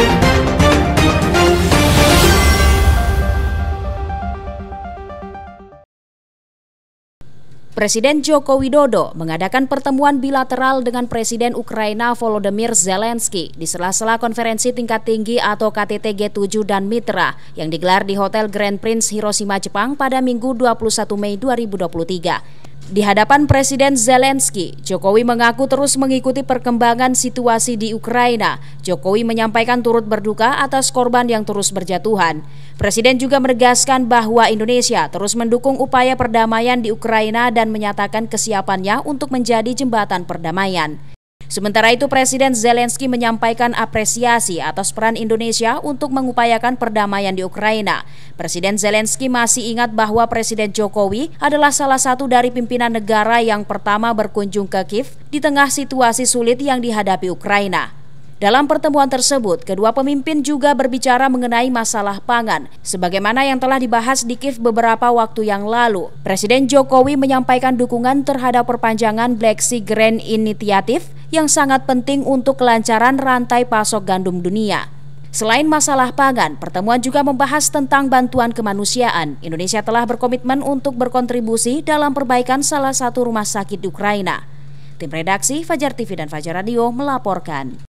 Thank you. Presiden Joko Widodo mengadakan pertemuan bilateral dengan Presiden Ukraina Volodymyr Zelensky di sela-sela konferensi tingkat tinggi atau KTT G7 dan Mitra yang digelar di Hotel Grand Prince Hiroshima, Jepang pada Minggu 21 Mei 2023. Di hadapan Presiden Zelensky, Jokowi mengaku terus mengikuti perkembangan situasi di Ukraina. Jokowi menyampaikan turut berduka atas korban yang terus berjatuhan. Presiden juga menegaskan bahwa Indonesia terus mendukung upaya perdamaian di Ukraina dan dan menyatakan kesiapannya untuk menjadi jembatan perdamaian. Sementara itu Presiden Zelensky menyampaikan apresiasi atas peran Indonesia untuk mengupayakan perdamaian di Ukraina. Presiden Zelensky masih ingat bahwa Presiden Jokowi adalah salah satu dari pimpinan negara yang pertama berkunjung ke Kiev di tengah situasi sulit yang dihadapi Ukraina. Dalam pertemuan tersebut, kedua pemimpin juga berbicara mengenai masalah pangan, sebagaimana yang telah dibahas di Kiev beberapa waktu yang lalu. Presiden Jokowi menyampaikan dukungan terhadap perpanjangan Black Sea Grain Initiative yang sangat penting untuk kelancaran rantai pasok gandum dunia. Selain masalah pangan, pertemuan juga membahas tentang bantuan kemanusiaan. Indonesia telah berkomitmen untuk berkontribusi dalam perbaikan salah satu rumah sakit di Ukraina. Tim redaksi Fajar TV dan Fajar Radio melaporkan.